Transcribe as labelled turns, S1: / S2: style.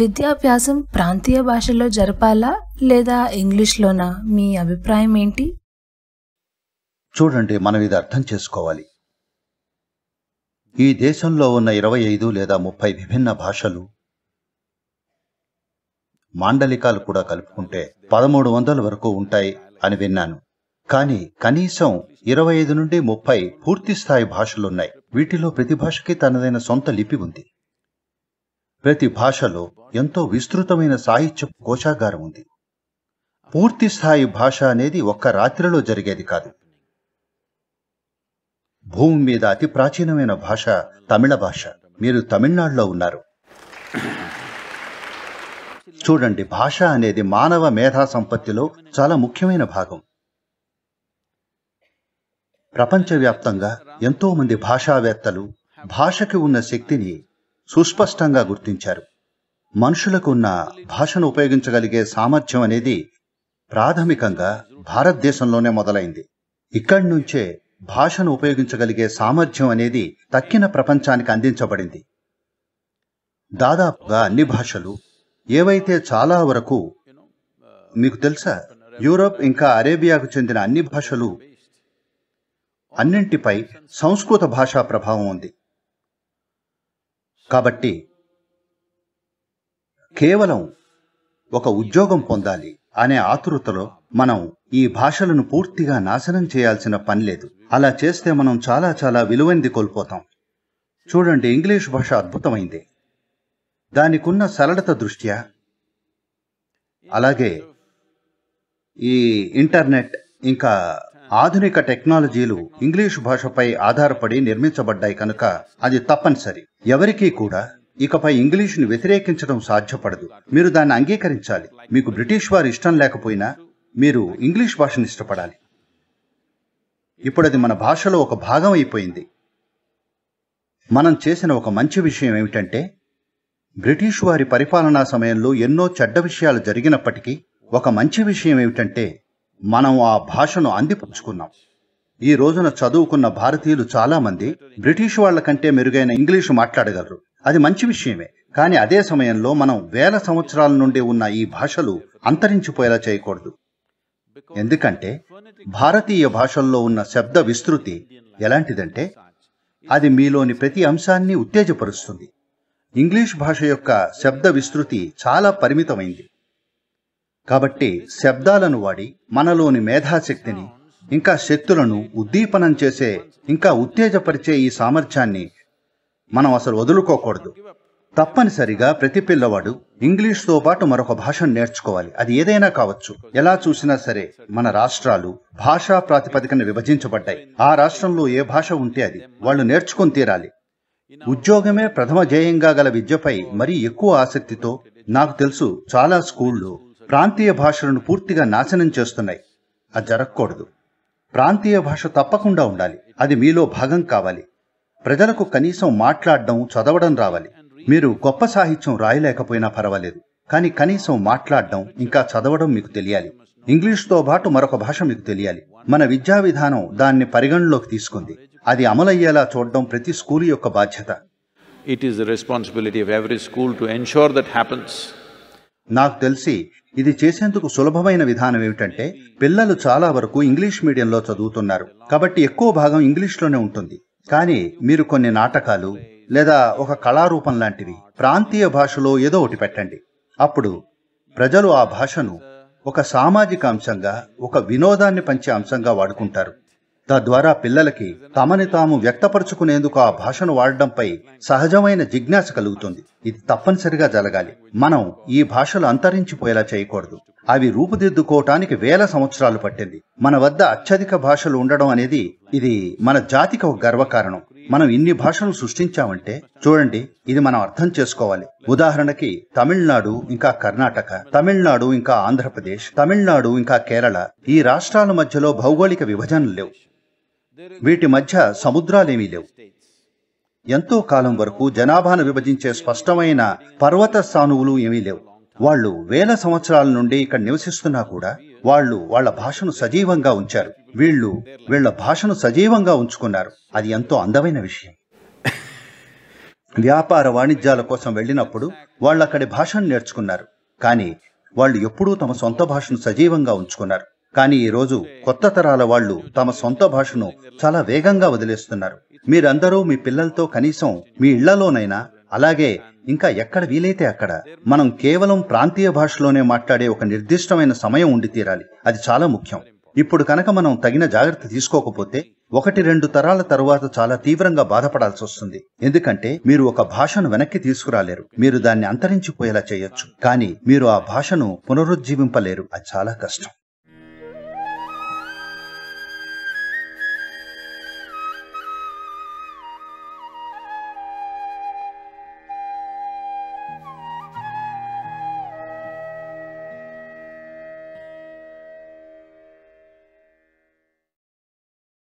S1: విద్యాభ్యాసం ప్రాంతీయ భాషలో జరపాలా లేదా ఇంగ్లీష్లోనా మీ అభిప్రాయం ఏంటి చూడండి మనం ఇది అర్థం చేసుకోవాలి ఈ దేశంలో ఉన్న ఇరవై ఐదు లేదా ముప్పై విభిన్న భాషలు మాండలికాలు కూడా కలుపుకుంటే పదమూడు వందల వరకు ఉంటాయి అని విన్నాను కానీ కనీసం ఇరవై ఐదు నుండి ముప్పై పూర్తిస్థాయి భాషలున్నాయి వీటిలో ప్రతి భాషకి తనదైన సొంత లిపి ఉంది ప్రతి భాషలో ఎంతో విస్తృతమైన సాహిత్య కోశాగారం ఉంది పూర్తి స్థాయి భాష అనేది ఒక్క రాత్రిలో జరిగేది కాదు భూమి మీద అతి ప్రాచీనమైన భాష తమిళ భాష మీరు తమిళనాడులో ఉన్నారు చూడండి భాష అనేది మానవ మేధా సంపత్తిలో చాలా ముఖ్యమైన భాగం ప్రపంచవ్యాప్తంగా ఎంతో మంది భాషావేత్తలు భాషకి ఉన్న శక్తిని సుస్పష్టంగా గుర్తించారు మనుషులకు ఉన్న భాషను ఉపయోగించగలిగే సామర్థ్యం అనేది ప్రాథమికంగా భారతదేశంలోనే మొదలైంది ఇక్కడి నుంచే భాషను ఉపయోగించగలిగే సామర్థ్యం అనేది తక్కిన ప్రపంచానికి అందించబడింది దాదాపుగా అన్ని భాషలు ఏవైతే చాలా వరకు మీకు తెలుసా యూరోప్ ఇంకా అరేబియాకు చెందిన అన్ని భాషలు అన్నింటిపై సంస్కృత భాషా ప్రభావం ఉంది కాబట్టి కేవలం ఒక ఉద్యోగం పొందాలి అనే ఆతురుతలో మనం ఈ భాషలను పూర్తిగా నాశనం చేయాల్సిన పని లేదు అలా చేస్తే మనం చాలా చాలా విలువైంది కోల్పోతాం చూడండి ఇంగ్లీష్ భాష అద్భుతమైంది దానికున్న సరళత దృష్ట్యా అలాగే ఈ ఇంటర్నెట్ ఇంకా ఆధునిక టెక్నాలజీలు ఇంగ్లీషు భాషపై ఆధారపడి నిర్మించబడ్డాయి కనుక అది తప్పనిసరి ఎవరికీ కూడా ఇకపై ఇంగ్లీషుని వ్యతిరేకించడం సాధ్యపడదు మీరు దాన్ని అంగీకరించాలి మీకు బ్రిటిష్ వారు ఇష్టం లేకపోయినా మీరు ఇంగ్లీష్ భాషను ఇష్టపడాలి ఇప్పుడు అది మన భాషలో ఒక భాగం అయిపోయింది మనం చేసిన ఒక మంచి విషయం ఏమిటంటే బ్రిటిష్ వారి పరిపాలనా సమయంలో ఎన్నో చెడ్డ విషయాలు జరిగినప్పటికీ ఒక మంచి విషయం ఏమిటంటే మనం ఆ భాషను అందిపుచ్చుకున్నాం ఈ రోజున చదువుకున్న భారతీయులు చాలామంది బ్రిటిష్ వాళ్ల కంటే మెరుగైన ఇంగ్లీషు మాట్లాడగలరు అది మంచి విషయమే కానీ అదే సమయంలో మనం వేల సంవత్సరాల నుండి ఉన్న ఈ భాషలు అంతరించిపోయేలా చేయకూడదు ఎందుకంటే భారతీయ భాషల్లో ఉన్న శబ్ద విస్తృతి ఎలాంటిదంటే అది మీలోని ప్రతి అంశాన్ని ఉత్తేజపరుస్తుంది ఇంగ్లీష్ భాష యొక్క శబ్ద విస్తృతి చాలా పరిమితమైంది కాబట్టి శబ్దాలను వాడి మనలోని మేధాశక్తిని ఇంకా శక్తులను ఉద్దీపనం చేసే ఇంకా ఉత్తేజపరిచే ఈ సామర్థ్యాన్ని మనం అసలు వదులుకోకూడదు తప్పనిసరిగా ప్రతి పిల్లవాడు ఇంగ్లీష్తో పాటు మరొక భాషను నేర్చుకోవాలి అది ఏదైనా కావచ్చు ఎలా చూసినా సరే మన రాష్ట్రాలు భాషా ప్రాతిపదికన విభజించబడ్డాయి ఆ రాష్ట్రంలో ఏ భాష ఉంటే అది వాళ్ళు నేర్చుకొని తీరాలి ఉద్యోగమే ప్రథమ జేయంగా గల విద్యపై మరీ ఎక్కువ ఆసక్తితో నాకు తెలుసు చాలా స్కూళ్ళు ప్రాంతీయ భాషలను పూర్తిగా నాశనం చేస్తున్నాయి అది జరగకూడదు ప్రాంతీయ భాష తప్పకుండా ఉండాలి అది మీలో భాగం కావాలి ప్రజలకు కనీసం మాట్లాడడం చదవడం రావాలి మీరు గొప్ప సాహిత్యం రాయలేకపోయినా పర్వాలేదు కానీ కనీసం మాట్లాడడం ఇంకా చదవడం మీకు తెలియాలి ఇంగ్లీష్తో పాటు మరొక భాష మీకు తెలియాలి మన విద్యా విధానం దాన్ని పరిగణలోకి తీసుకుంది అది అమలయ్యేలా చూడడం ప్రతి స్కూల్ యొక్క బాధ్యత it is the responsibility of every school to ensure that happens నాకు తెలిసి ఇది చేసేందుకు సులభమైన విధానం ఏమిటంటే పిల్లలు చాలా వరకు ఇంగ్లీష్ మీడియంలో చదువుతున్నారు కాబట్టి ఎక్కువ భాగం ఇంగ్లీష్లోనే ఉంటుంది కానీ మీరు కొన్ని నాటకాలు లేదా ఒక కళారూపం లాంటివి ప్రాంతీయ భాషలో ఏదో ఒకటి పెట్టండి అప్పుడు ప్రజలు ఆ భాషను ఒక సామాజిక అంశంగా ఒక వినోదాన్ని పంచే అంశంగా వాడుకుంటారు తద్వారా పిల్లలకి తమని తాము వ్యక్తపరుచుకునేందుకు ఆ భాషను వాడడంపై సహజమైన జిజ్ఞాస కలుగుతుంది ఇది తప్పనిసరిగా జరగాలి మనం ఈ భాషలు అంతరించిపోయేలా చేయకూడదు అవి రూపుదిద్దుకోవటానికి వేల సంవత్సరాలు పట్టింది మన వద్ద అత్యధిక భాషలు ఉండడం అనేది ఇది మన జాతికి ఒక గర్వకారణం మనం ఇన్ని భాషలు సృష్టించామంటే చూడండి ఇది మనం అర్థం చేసుకోవాలి ఉదాహరణకి తమిళనాడు ఇంకా కర్ణాటక తమిళనాడు ఇంకా ఆంధ్రప్రదేశ్ తమిళనాడు ఇంకా కేరళ ఈ రాష్ట్రాల మధ్యలో భౌగోళిక విభజనలు లేవు వీటి మధ్య సముద్రాలేమీ లేవు ఎంతో కాలం వరకు జనాభాను విభజించే స్పష్టమైన పర్వత సానువులు ఏమీ లేవు వాళ్ళు వేల సంవత్సరాల నుండి ఇక్కడ నివసిస్తున్నా కూడా వాళ్ళు వాళ్ళ భాషను సజీవంగా ఉంచారు వీళ్ళు వీళ్ళ భాషను సజీవంగా ఉంచుకున్నారు అది ఎంతో అందమైన విషయం వ్యాపార వాణిజ్యాల కోసం వెళ్ళినప్పుడు వాళ్ళు అక్కడి భాషను నేర్చుకున్నారు కానీ వాళ్ళు ఎప్పుడూ తమ సొంత భాషను సజీవంగా ఉంచుకున్నారు కానీ ఈరోజు కొత్త తరాల వాళ్ళు తమ సొంత భాషను చాలా వేగంగా వదిలేస్తున్నారు మీరందరూ మీ పిల్లలతో కనీసం మీ ఇళ్లలోనైనా అలాగే ఇంకా ఎక్కడ వీలైతే అక్కడ మనం కేవలం ప్రాంతీయ భాషలోనే మాట్లాడే ఒక నిర్దిష్టమైన సమయం ఉండి తీరాలి అది చాలా ముఖ్యం ఇప్పుడు కనుక మనం తగిన జాగ్రత్త తీసుకోకపోతే ఒకటి రెండు తరాల తరువాత చాలా తీవ్రంగా బాధపడాల్సి వస్తుంది ఎందుకంటే మీరు ఒక భాషను వెనక్కి తీసుకురాలేరు మీరు దాన్ని అంతరించిపోయేలా చేయొచ్చు కానీ మీరు ఆ భాషను పునరుజ్జీవింపలేరు అది చాలా కష్టం